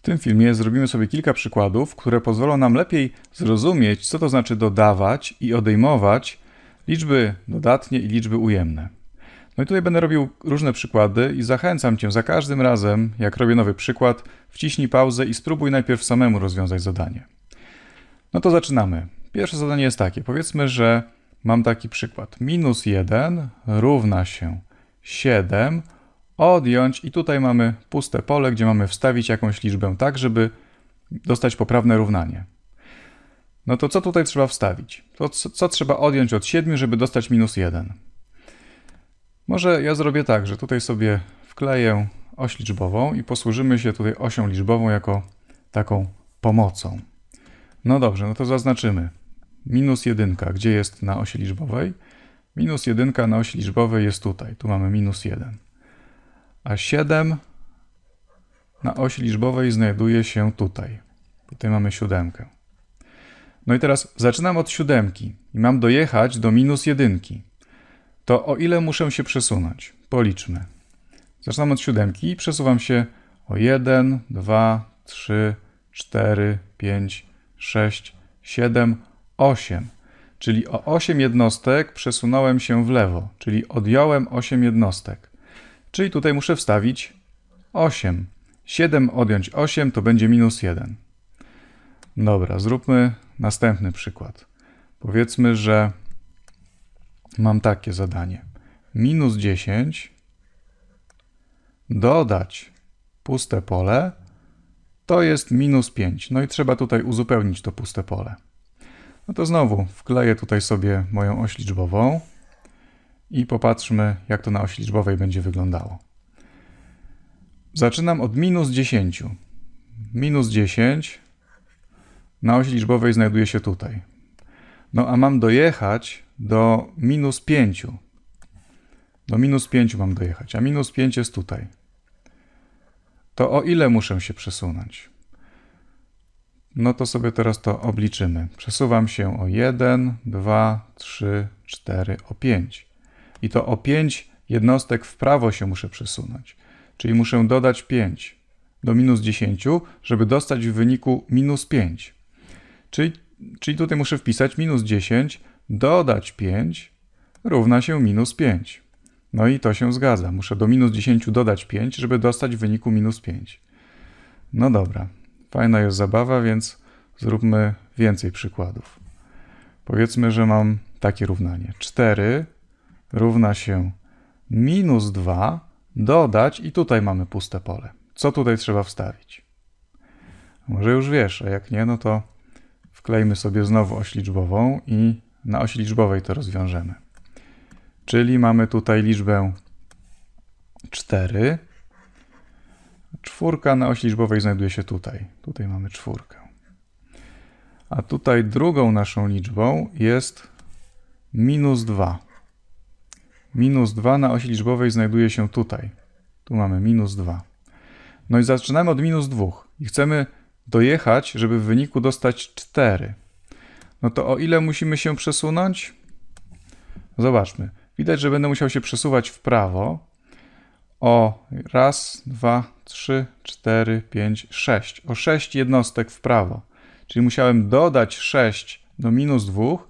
W tym filmie zrobimy sobie kilka przykładów, które pozwolą nam lepiej zrozumieć, co to znaczy dodawać i odejmować liczby dodatnie i liczby ujemne. No i tutaj będę robił różne przykłady i zachęcam Cię za każdym razem, jak robię nowy przykład, wciśnij pauzę i spróbuj najpierw samemu rozwiązać zadanie. No to zaczynamy. Pierwsze zadanie jest takie. Powiedzmy, że mam taki przykład. Minus 1 równa się 7 odjąć i tutaj mamy puste pole, gdzie mamy wstawić jakąś liczbę tak, żeby dostać poprawne równanie. No to co tutaj trzeba wstawić? To co, co trzeba odjąć od 7, żeby dostać minus 1? Może ja zrobię tak, że tutaj sobie wkleję oś liczbową i posłużymy się tutaj osią liczbową jako taką pomocą. No dobrze, no to zaznaczymy. Minus 1, gdzie jest na osi liczbowej? Minus 1 na osi liczbowej jest tutaj. Tu mamy minus 1 a 7 na osi liczbowej znajduje się tutaj. Tutaj mamy siódemkę. No i teraz zaczynam od siódemki i mam dojechać do minus jedynki. To o ile muszę się przesunąć? Policzmy. Zaczynam od siódemki i przesuwam się o 1, 2, 3, 4, 5, 6, 7, 8. Czyli o 8 jednostek przesunąłem się w lewo, czyli odjąłem 8 jednostek. Czyli tutaj muszę wstawić 8. 7 odjąć 8 to będzie minus 1. Dobra, zróbmy następny przykład. Powiedzmy, że mam takie zadanie. Minus 10 dodać puste pole to jest minus 5. No i trzeba tutaj uzupełnić to puste pole. No to znowu wkleję tutaj sobie moją oś liczbową i popatrzmy, jak to na osi liczbowej będzie wyglądało. Zaczynam od minus 10. Minus 10 na osi liczbowej znajduje się tutaj. No a mam dojechać do minus 5. Do minus 5 mam dojechać, a minus 5 jest tutaj. To o ile muszę się przesunąć? No to sobie teraz to obliczymy. Przesuwam się o 1, 2, 3, 4, o 5. I to o 5 jednostek w prawo się muszę przesunąć. Czyli muszę dodać 5 do minus 10, żeby dostać w wyniku minus 5. Czyli, czyli tutaj muszę wpisać minus 10, dodać 5 równa się minus 5. No i to się zgadza. Muszę do minus 10 dodać 5, żeby dostać w wyniku minus 5. No dobra, fajna jest zabawa, więc zróbmy więcej przykładów. Powiedzmy, że mam takie równanie. 4 równa się minus 2, dodać i tutaj mamy puste pole. Co tutaj trzeba wstawić? Może już wiesz, a jak nie, no to wklejmy sobie znowu oś liczbową i na osi liczbowej to rozwiążemy. Czyli mamy tutaj liczbę 4. Czwórka na osi liczbowej znajduje się tutaj. Tutaj mamy czwórkę. A tutaj drugą naszą liczbą jest minus 2. Minus 2 na osi liczbowej znajduje się tutaj. Tu mamy minus 2. No i zaczynamy od minus 2 i chcemy dojechać, żeby w wyniku dostać 4. No to o ile musimy się przesunąć? Zobaczmy. Widać, że będę musiał się przesuwać w prawo, o raz, dwa, trzy, cztery, pięć, sześć. O sześć jednostek w prawo. Czyli musiałem dodać sześć do minus dwóch,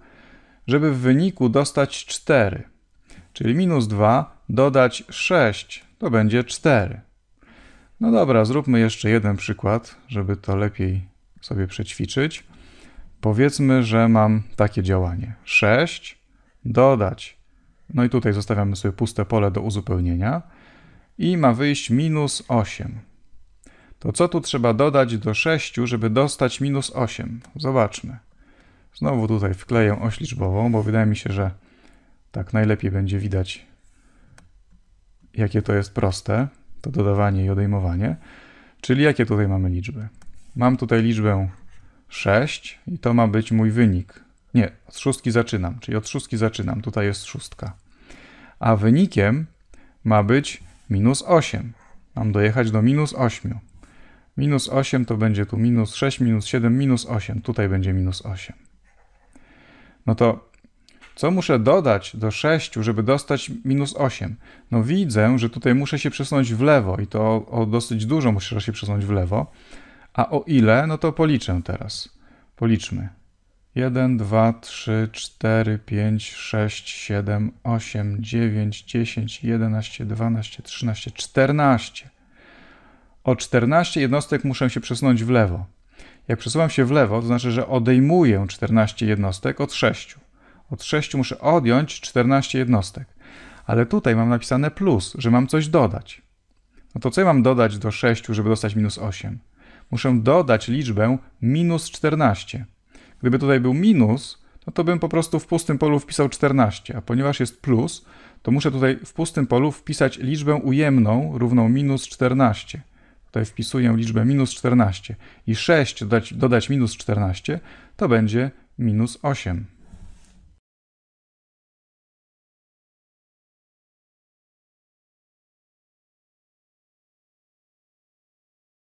żeby w wyniku dostać cztery. Czyli minus 2 dodać 6 to będzie 4. No dobra, zróbmy jeszcze jeden przykład, żeby to lepiej sobie przećwiczyć. Powiedzmy, że mam takie działanie. 6 dodać. No i tutaj zostawiamy sobie puste pole do uzupełnienia. I ma wyjść minus 8. To co tu trzeba dodać do 6, żeby dostać minus 8? Zobaczmy. Znowu tutaj wkleję oś liczbową, bo wydaje mi się, że tak najlepiej będzie widać, jakie to jest proste, to dodawanie i odejmowanie. Czyli jakie tutaj mamy liczby? Mam tutaj liczbę 6 i to ma być mój wynik. Nie, od szóstki zaczynam, czyli od szóstki zaczynam, tutaj jest szóstka. A wynikiem ma być minus 8. Mam dojechać do minus 8. Minus 8 to będzie tu minus 6, minus 7, minus 8. Tutaj będzie minus 8. No to co muszę dodać do 6, żeby dostać minus 8? No widzę, że tutaj muszę się przesunąć w lewo i to o, o dosyć dużo muszę się przesunąć w lewo. A o ile? No to policzę teraz. Policzmy. 1, 2, 3, 4, 5, 6, 7, 8, 9, 10, 11, 12, 13, 14. O 14 jednostek muszę się przesunąć w lewo. Jak przesuwam się w lewo, to znaczy, że odejmuję 14 jednostek od 6. Od 6 muszę odjąć 14 jednostek. Ale tutaj mam napisane plus, że mam coś dodać. No to co ja mam dodać do 6, żeby dostać minus 8? Muszę dodać liczbę minus 14. Gdyby tutaj był minus, no to bym po prostu w pustym polu wpisał 14, a ponieważ jest plus, to muszę tutaj w pustym polu wpisać liczbę ujemną równą minus 14. Tutaj wpisuję liczbę minus 14 i 6 dodać, dodać minus 14 to będzie minus 8.